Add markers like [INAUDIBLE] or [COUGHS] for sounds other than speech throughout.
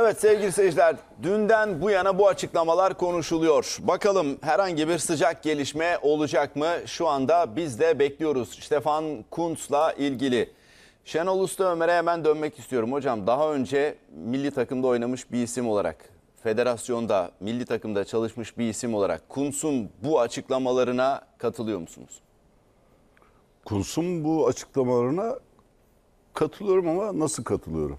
Evet sevgili seyirciler, dünden bu yana bu açıklamalar konuşuluyor. Bakalım herhangi bir sıcak gelişme olacak mı? Şu anda biz de bekliyoruz. Stefan Kuntz'la ilgili. Şenol Usta Ömer'e hemen dönmek istiyorum. Hocam daha önce milli takımda oynamış bir isim olarak, federasyonda, milli takımda çalışmış bir isim olarak Kuntz'un bu açıklamalarına katılıyor musunuz? Kuntz'un bu açıklamalarına katılıyorum ama nasıl katılıyorum?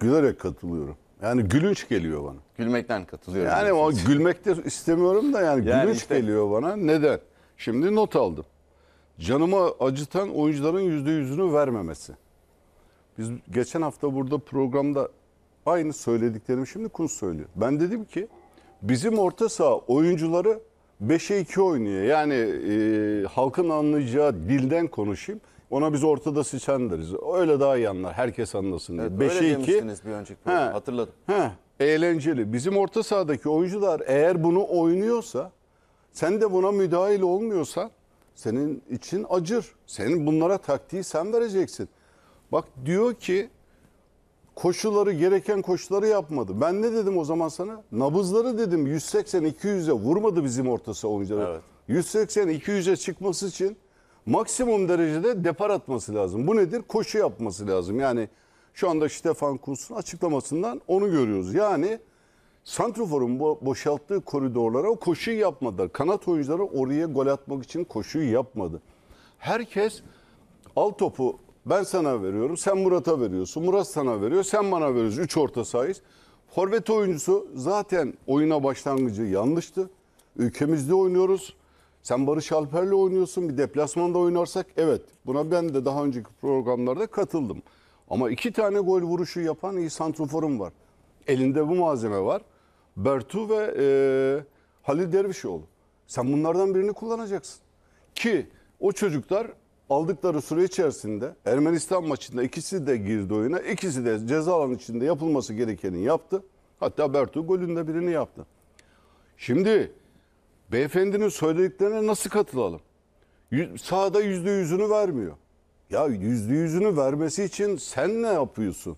Gülerek katılıyorum. Yani gülünç geliyor bana. Gülmekten katılıyorum. Yani o gülmek de istemiyorum da yani, yani gülünç işte... geliyor bana. Neden? Şimdi not aldım. Canımı acıtan oyuncuların yüzde yüzünü vermemesi. Biz geçen hafta burada programda aynı söylediklerimi şimdi Kunz söylüyor. Ben dedim ki bizim orta saha oyuncuları 5'e 2 oynuyor. Yani e, halkın anlayacağı dilden konuşayım. Ona biz ortada sıçan deriz. Öyle daha iyi anlar. Herkes anlasın diye. Evet, Beşe öyle iki, demiştiniz bir önceki He. Hatırladım. He, eğlenceli. Bizim orta sahadaki oyuncular eğer bunu oynuyorsa sen de buna müdahil olmuyorsan senin için acır. Senin bunlara taktiği sen vereceksin. Bak diyor ki koşuları gereken koşuları yapmadı. Ben ne dedim o zaman sana? Nabızları dedim 180-200'e vurmadı bizim ortası oyuncuları. Evet. 180-200'e çıkması için maksimum derecede depar atması lazım. Bu nedir? Koşu yapması lazım. Yani şu anda Stefan Kuntz'un açıklamasından onu görüyoruz. Yani Santrofor'un boşalttığı koridorlara o koşuyu yapmadı. Kanat oyuncuları oraya gol atmak için koşuyu yapmadı. Herkes al topu ben sana veriyorum, sen Murat'a veriyorsun, Murat sana veriyor, sen bana veriyorsun. Üç orta sayız. Forvet oyuncusu zaten oyuna başlangıcı yanlıştı. Ülkemizde oynuyoruz. Sen Barış Alper'le oynuyorsun bir deplasmanda oynarsak evet buna ben de daha önceki programlarda katıldım. Ama iki tane gol vuruşu yapan iyi santroforum var. Elinde bu malzeme var. Bertu ve e, Halil Dervişoğlu. Sen bunlardan birini kullanacaksın. Ki o çocuklar aldıkları süre içerisinde Ermenistan maçında ikisi de girdi oyuna. İkisi de ceza alan içinde yapılması gerekeni yaptı. Hatta Bertu golünde birini yaptı. Şimdi Beyefendinin söylediklerine nasıl katılalım? Sağda yüzde yüzünü vermiyor. Ya yüzde yüzünü vermesi için sen ne yapıyorsun?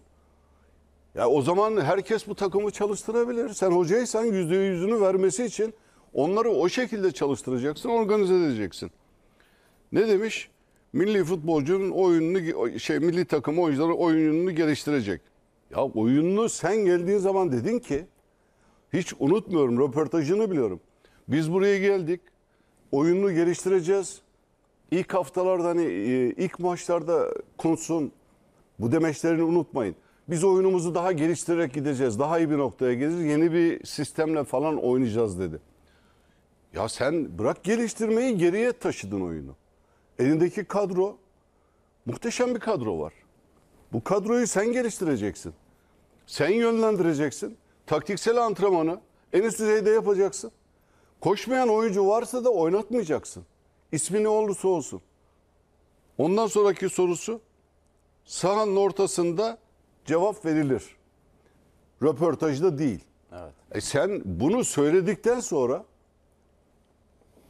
Ya o zaman herkes bu takımı çalıştırabilir. Sen hocaysan yüzde yüzünü vermesi için onları o şekilde çalıştıracaksın, organize edeceksin. Ne demiş? Milli futbolcunun oyununu şey milli takım oyuncuları oyununu geliştirecek. Ya oyununu sen geldiğin zaman dedin ki hiç unutmuyorum röportajını biliyorum. Biz buraya geldik. oyunu geliştireceğiz. İlk haftalarda hani e, ilk maçlarda konuşsun. Bu demeçlerini unutmayın. Biz oyunumuzu daha geliştirerek gideceğiz. Daha iyi bir noktaya geleceğiz. Yeni bir sistemle falan oynayacağız dedi. Ya sen bırak geliştirmeyi geriye taşıdın oyunu. Elindeki kadro muhteşem bir kadro var. Bu kadroyu sen geliştireceksin. Sen yönlendireceksin. Taktiksel antrenmanı en üst düzeyde yapacaksın. Koşmayan oyuncu varsa da oynatmayacaksın. İsmi ne olursa olsun. Ondan sonraki sorusu sahanın ortasında cevap verilir. Röportajda değil. Evet. E sen bunu söyledikten sonra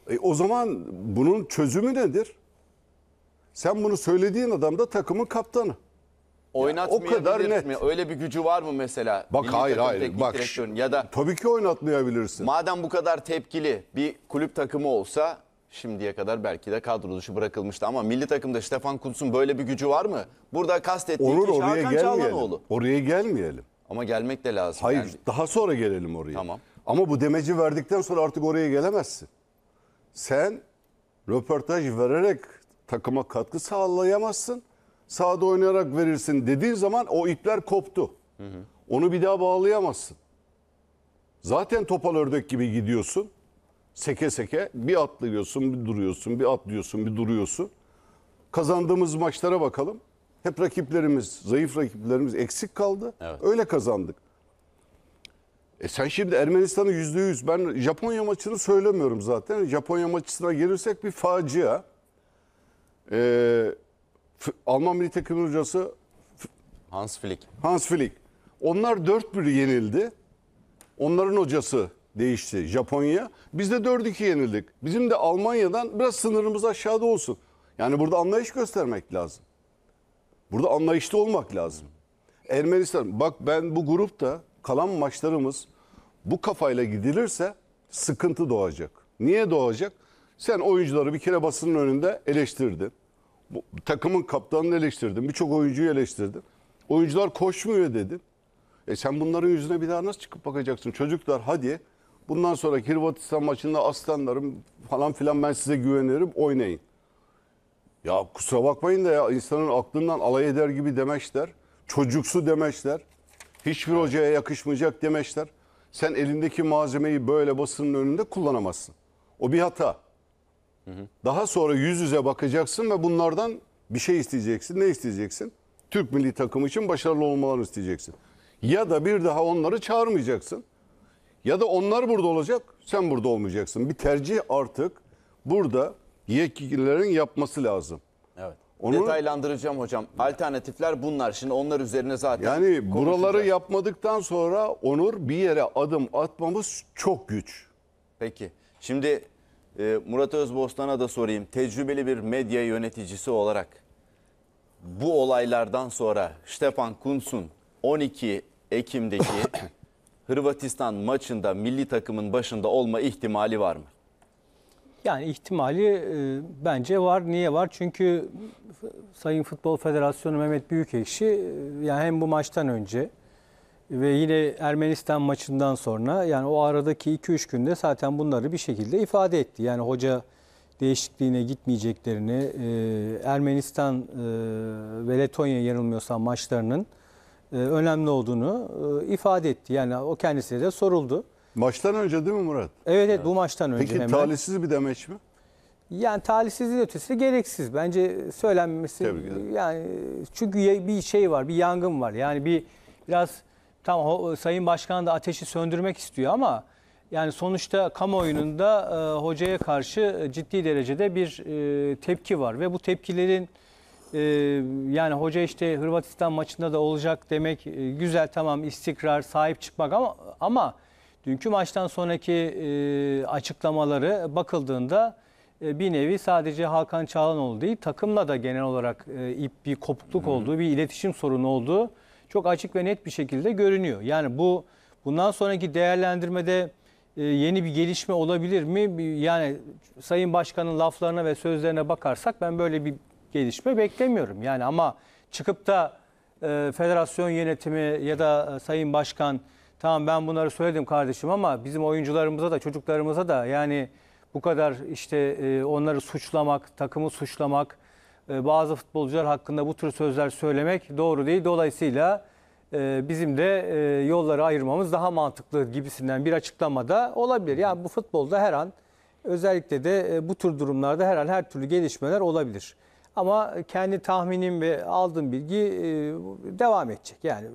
e o zaman bunun çözümü nedir? Sen bunu söylediğin adam da takımın kaptanı oynatmayabilir o kadar mi? Net. Öyle bir gücü var mı mesela? Bak hayır hayır. Bak ya da tabii ki oynatmayabilirsin. Madem bu kadar tepkili bir kulüp takımı olsa şimdiye kadar belki de kadro dışı bırakılmıştı ama milli takımda Stefan Kuntz'un böyle bir gücü var mı? Burada kastettiği Olur, kişi oraya Hakan Çalhanoğlu. Oraya gelmeyelim. Ama gelmek de lazım. Hayır yani. daha sonra gelelim oraya. Tamam. Ama bu demeci verdikten sonra artık oraya gelemezsin. Sen röportaj vererek takıma katkı sağlayamazsın sahada oynayarak verirsin dediğin zaman o ipler koptu. Hı hı. Onu bir daha bağlayamazsın. Zaten topal ördek gibi gidiyorsun. Seke seke bir atlıyorsun, bir duruyorsun, bir atlıyorsun, bir duruyorsun. Kazandığımız maçlara bakalım. Hep rakiplerimiz, zayıf rakiplerimiz eksik kaldı. Evet. Öyle kazandık. E sen şimdi Ermenistan'ı yüzde yüz. Ben Japonya maçını söylemiyorum zaten. Japonya maçına gelirsek bir facia. Eee Alman milli takım hocası Hans Flick. Hans Flick. Onlar 4-1 yenildi. Onların hocası değişti Japonya. Biz de 4-2 yenildik. Bizim de Almanya'dan biraz sınırımız aşağıda olsun. Yani burada anlayış göstermek lazım. Burada anlayışlı olmak lazım. Ermenistan bak ben bu grupta kalan maçlarımız bu kafayla gidilirse sıkıntı doğacak. Niye doğacak? Sen oyuncuları bir kere basının önünde eleştirdin takımın kaptanını eleştirdim. Birçok oyuncuyu eleştirdim. Oyuncular koşmuyor dedim. E sen bunların yüzüne bir daha nasıl çıkıp bakacaksın? Çocuklar hadi bundan sonra Hırvatistan maçında aslanlarım falan filan ben size güvenirim oynayın. Ya kusura bakmayın da ya insanın aklından alay eder gibi demeçler. Çocuksu demeçler. Hiçbir hocaya yakışmayacak demeçler. Sen elindeki malzemeyi böyle basının önünde kullanamazsın. O bir hata. Daha sonra yüz yüze bakacaksın ve bunlardan bir şey isteyeceksin. Ne isteyeceksin? Türk milli takımı için başarılı olmalarını isteyeceksin. Ya da bir daha onları çağırmayacaksın. Ya da onlar burada olacak, sen burada olmayacaksın. Bir tercih artık burada yetkililerin yapması lazım. Evet. Onu, Detaylandıracağım hocam. Alternatifler bunlar. Şimdi onlar üzerine zaten Yani buraları yapmadıktan sonra Onur bir yere adım atmamız çok güç. Peki. Şimdi ee, Murat Özbostan'a da sorayım. Tecrübeli bir medya yöneticisi olarak bu olaylardan sonra Stefan Kunsun 12 Ekim'deki [COUGHS] Hırvatistan maçında milli takımın başında olma ihtimali var mı? Yani ihtimali e, bence var. Niye var? Çünkü Sayın Futbol Federasyonu Mehmet Büyükekşi e, yani hem bu maçtan önce ve yine Ermenistan maçından sonra yani o aradaki 2-3 günde zaten bunları bir şekilde ifade etti. Yani hoca değişikliğine gitmeyeceklerini, e, Ermenistan e, ve Letonya yanılmıyorsam maçlarının e, önemli olduğunu e, ifade etti. Yani o kendisine de soruldu. Maçtan önce değil mi Murat? Evet evet bu maçtan önce Peki hemen. talihsiz bir demeç mi? Yani talihsizliğin ötesi gereksiz. Bence söylenmesi Tebrik ederim. yani çünkü bir şey var, bir yangın var. Yani bir biraz Tamam o, Sayın Başkan da ateşi söndürmek istiyor ama yani sonuçta kamuoyunun da e, hocaya karşı e, ciddi derecede bir e, tepki var ve bu tepkilerin e, yani hoca işte Hırvatistan maçında da olacak demek e, güzel tamam istikrar sahip çıkmak ama ama dünkü maçtan sonraki e, açıklamaları bakıldığında e, bir nevi sadece Hakan Çağlanoğlu değil takımla da genel olarak e, bir kopukluk olduğu bir iletişim sorunu olduğu çok açık ve net bir şekilde görünüyor. Yani bu bundan sonraki değerlendirmede e, yeni bir gelişme olabilir mi? Yani Sayın Başkan'ın laflarına ve sözlerine bakarsak ben böyle bir gelişme beklemiyorum. Yani ama çıkıp da e, federasyon yönetimi ya da e, Sayın Başkan tamam ben bunları söyledim kardeşim ama bizim oyuncularımıza da çocuklarımıza da yani bu kadar işte onları suçlamak, takımı suçlamak, ee, bazı futbolcular hakkında bu tür sözler söylemek doğru değil. Dolayısıyla e, bizim de e, yolları ayırmamız daha mantıklı gibisinden bir açıklamada olabilir. Yani bu futbolda her an özellikle de e, bu tür durumlarda her an her türlü gelişmeler olabilir. Ama kendi tahminim ve aldığım bilgi devam edecek. Yani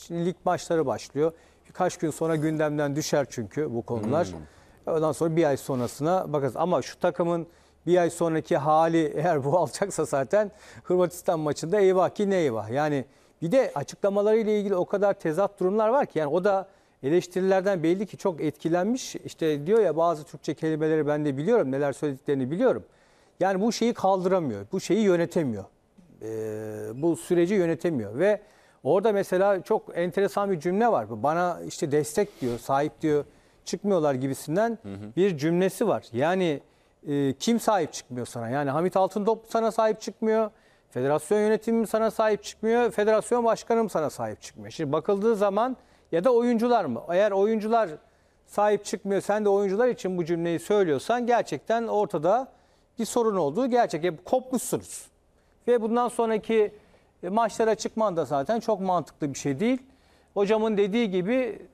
şimdi lig maçları başlıyor. Birkaç gün sonra gündemden düşer çünkü bu konular. Hmm. Ondan sonra bir ay sonrasına bakarız. Ama şu takımın bir ay sonraki hali [LAUGHS] eğer bu alacaksa zaten Hırvatistan maçında eyvah ki ne eyvah. Yani bir de açıklamalarıyla ilgili o kadar tezat durumlar var ki yani o da eleştirilerden belli ki çok etkilenmiş. İşte diyor ya bazı Türkçe kelimeleri ben de biliyorum neler söylediklerini biliyorum. Yani bu şeyi kaldıramıyor, bu şeyi yönetemiyor. Ee, bu süreci yönetemiyor ve orada mesela çok enteresan bir cümle var. Bana işte destek diyor, sahip diyor, çıkmıyorlar gibisinden hı hı. bir cümlesi var. Yani e, kim sahip çıkmıyor sana? Yani Hamit Altındop sana sahip çıkmıyor. Federasyon yönetimi sana sahip çıkmıyor. Federasyon başkanım sana sahip çıkmıyor. Şimdi bakıldığı zaman ya da oyuncular mı? Eğer oyuncular sahip çıkmıyor sen de oyuncular için bu cümleyi söylüyorsan gerçekten ortada bir sorun olduğu gerçek. Ya, e, kopmuşsunuz. Ve bundan sonraki e, maçlara çıkman da zaten çok mantıklı bir şey değil. Hocamın dediği gibi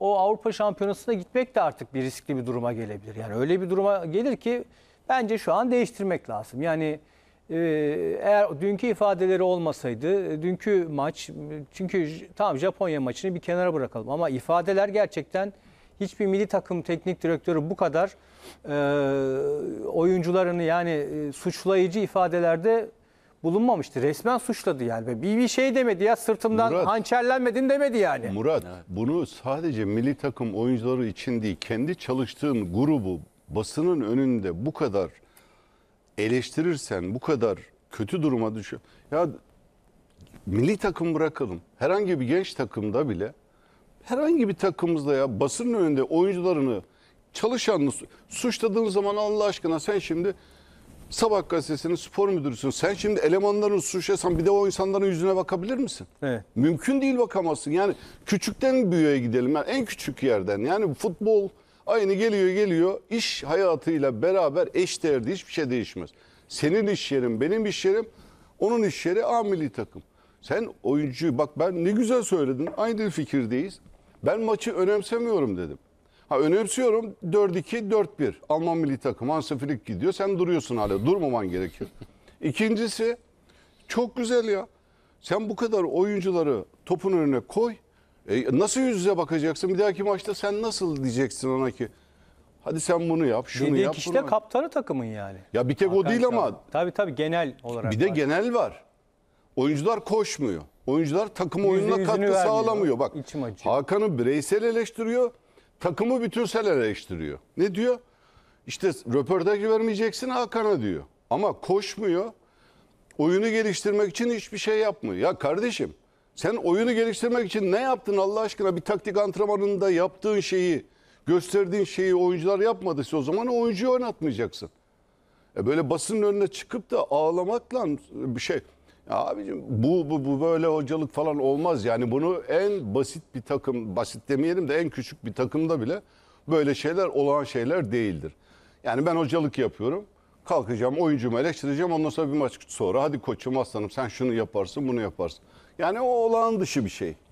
o Avrupa Şampiyonası'na gitmek de artık bir riskli bir duruma gelebilir. Yani öyle bir duruma gelir ki bence şu an değiştirmek lazım. Yani e, eğer dünkü ifadeleri olmasaydı, e, dünkü maç, çünkü tamam Japonya maçını bir kenara bırakalım ama ifadeler gerçekten hiçbir milli takım teknik direktörü bu kadar e, oyuncularını yani e, suçlayıcı ifadelerde bulunmamıştı. Resmen suçladı yani. Bir, bir şey demedi ya sırtımdan Murat, hançerlenmedin demedi yani. Murat bunu sadece milli takım oyuncuları için değil kendi çalıştığın grubu basının önünde bu kadar eleştirirsen bu kadar kötü duruma düşüyor. Ya milli takım bırakalım. Herhangi bir genç takımda bile herhangi bir takımımızda ya basının önünde oyuncularını çalışanını suçladığın zaman Allah aşkına sen şimdi Sabah gazetesinin spor müdürüsün. Sen şimdi elemanların suçlasan bir de o insanların yüzüne bakabilir misin? Evet. Mümkün değil bakamazsın. Yani küçükten büyüğe gidelim. Yani en küçük yerden. Yani futbol aynı geliyor geliyor. İş hayatıyla beraber eş değerde hiçbir şey değişmez. Senin iş yerin, benim iş yerim, onun iş yeri A milli takım. Sen oyuncuyu bak ben ne güzel söyledin. Aynı fikirdeyiz. Ben maçı önemsemiyorum dedim. Ha önemsiyorum 4-2, 4-1. Alman milli takımı Hansi Flick gidiyor. Sen duruyorsun hala. Durmaman gerekiyor. İkincisi çok güzel ya. Sen bu kadar oyuncuları topun önüne koy. E, nasıl yüz yüze bakacaksın? Bir dahaki maçta sen nasıl diyeceksin ona ki? Hadi sen bunu yap, şunu Dedik yap. işte bunu... kaptanı takımın yani. Ya bir tek Hakan o değil ama. Tabii tabii genel olarak. Bir de var. genel var. Oyuncular koşmuyor. Oyuncular takım Yüzde oyununa katkı sağlamıyor. Bak Hakan'ı bireysel eleştiriyor. Takımı bütünsel eleştiriyor. Ne diyor? İşte röportaj vermeyeceksin Hakan'a diyor. Ama koşmuyor. Oyunu geliştirmek için hiçbir şey yapmıyor. Ya kardeşim sen oyunu geliştirmek için ne yaptın Allah aşkına? Bir taktik antrenmanında yaptığın şeyi, gösterdiğin şeyi oyuncular yapmadıysa o zaman oyuncuyu oynatmayacaksın. E böyle basının önüne çıkıp da ağlamakla bir şey ya abicim bu, bu, bu böyle hocalık falan olmaz. Yani bunu en basit bir takım, basit demeyelim de en küçük bir takımda bile böyle şeyler olan şeyler değildir. Yani ben hocalık yapıyorum. Kalkacağım oyuncumu eleştireceğim ondan sonra bir maç sonra hadi koçum aslanım sen şunu yaparsın bunu yaparsın. Yani o olağan dışı bir şey.